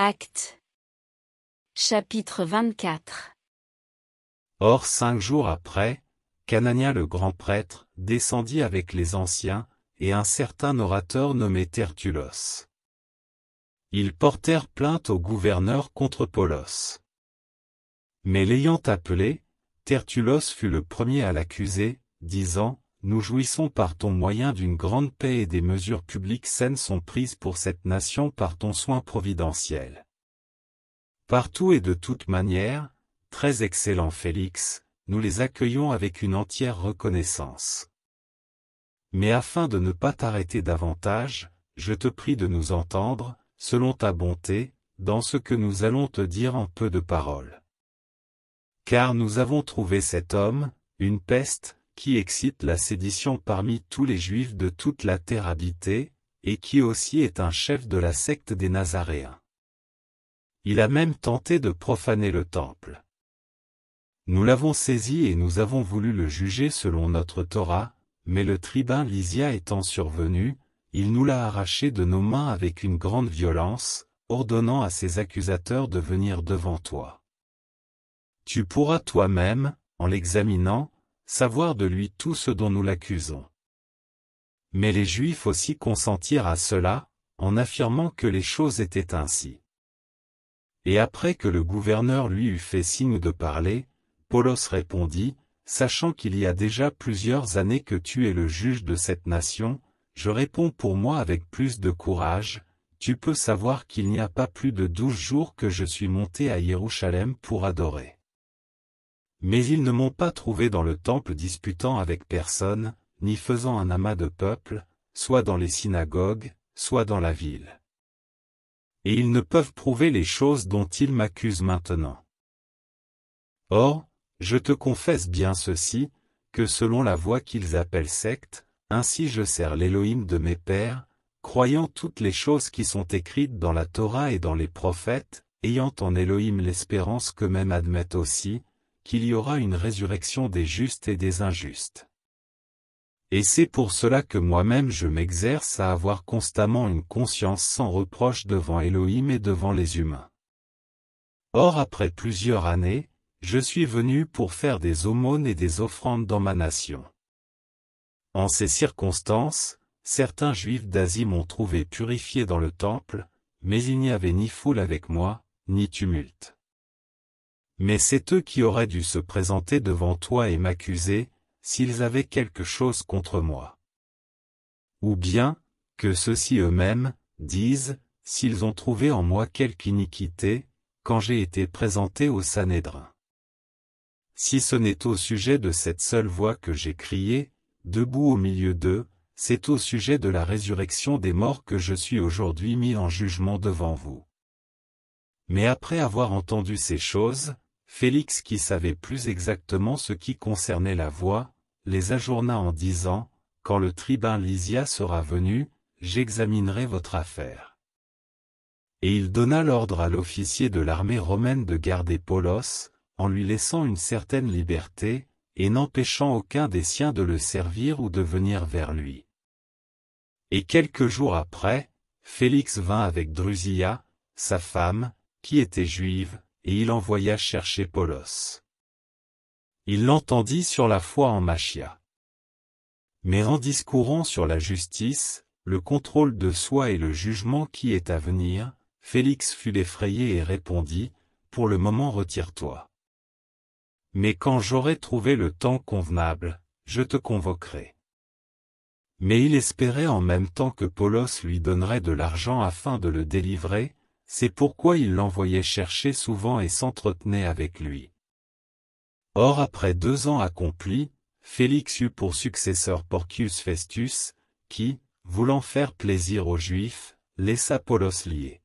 Acte. Chapitre 24. Or cinq jours après, Canania le grand prêtre, descendit avec les anciens, et un certain orateur nommé Tertulos. Ils portèrent plainte au gouverneur contre Polos. Mais l'ayant appelé, Tertulos fut le premier à l'accuser, disant, nous jouissons par ton moyen d'une grande paix et des mesures publiques saines sont prises pour cette nation par ton soin providentiel. Partout et de toute manière, très excellent Félix, nous les accueillons avec une entière reconnaissance. Mais afin de ne pas t'arrêter davantage, je te prie de nous entendre, selon ta bonté, dans ce que nous allons te dire en peu de paroles. Car nous avons trouvé cet homme, une peste, qui excite la sédition parmi tous les Juifs de toute la terre habitée, et qui aussi est un chef de la secte des Nazaréens. Il a même tenté de profaner le temple. Nous l'avons saisi et nous avons voulu le juger selon notre Torah, mais le tribun Lysia étant survenu, il nous l'a arraché de nos mains avec une grande violence, ordonnant à ses accusateurs de venir devant toi. Tu pourras toi-même, en l'examinant, savoir de lui tout ce dont nous l'accusons. Mais les Juifs aussi consentirent à cela, en affirmant que les choses étaient ainsi. Et après que le gouverneur lui eut fait signe de parler, Polos répondit, Sachant qu'il y a déjà plusieurs années que tu es le juge de cette nation, je réponds pour moi avec plus de courage, tu peux savoir qu'il n'y a pas plus de douze jours que je suis monté à Jérusalem pour adorer. Mais ils ne m'ont pas trouvé dans le temple disputant avec personne, ni faisant un amas de peuple, soit dans les synagogues, soit dans la ville. Et ils ne peuvent prouver les choses dont ils m'accusent maintenant. Or, je te confesse bien ceci, que selon la voie qu'ils appellent secte, ainsi je sers l'Élohim de mes pères, croyant toutes les choses qui sont écrites dans la Torah et dans les prophètes, ayant en Élohim l'espérance qu'eux-mêmes admettent aussi, qu'il y aura une résurrection des justes et des injustes. Et c'est pour cela que moi-même je m'exerce à avoir constamment une conscience sans reproche devant Elohim et devant les humains. Or après plusieurs années, je suis venu pour faire des aumônes et des offrandes dans ma nation. En ces circonstances, certains juifs d'Asie m'ont trouvé purifié dans le temple, mais il n'y avait ni foule avec moi, ni tumulte. Mais c'est eux qui auraient dû se présenter devant toi et m'accuser, s'ils avaient quelque chose contre moi. Ou bien, que ceux-ci eux-mêmes, disent, s'ils ont trouvé en moi quelque iniquité, quand j'ai été présenté au Sanhédrin. Si ce n'est au sujet de cette seule voix que j'ai crié, debout au milieu d'eux, c'est au sujet de la résurrection des morts que je suis aujourd'hui mis en jugement devant vous. Mais après avoir entendu ces choses, Félix qui savait plus exactement ce qui concernait la voie, les ajourna en disant, « Quand le tribun Lysia sera venu, j'examinerai votre affaire. » Et il donna l'ordre à l'officier de l'armée romaine de garder Polos, en lui laissant une certaine liberté, et n'empêchant aucun des siens de le servir ou de venir vers lui. Et quelques jours après, Félix vint avec Drusilla, sa femme, qui était juive, et il envoya chercher Polos. Il l'entendit sur la foi en Machia. Mais en discourant sur la justice, le contrôle de soi et le jugement qui est à venir, Félix fut effrayé et répondit, Pour le moment retire-toi. Mais quand j'aurai trouvé le temps convenable, je te convoquerai. Mais il espérait en même temps que Polos lui donnerait de l'argent afin de le délivrer, c'est pourquoi il l'envoyait chercher souvent et s'entretenait avec lui. Or après deux ans accomplis, Félix eut pour successeur Porcius Festus, qui, voulant faire plaisir aux Juifs, laissa Polos lier.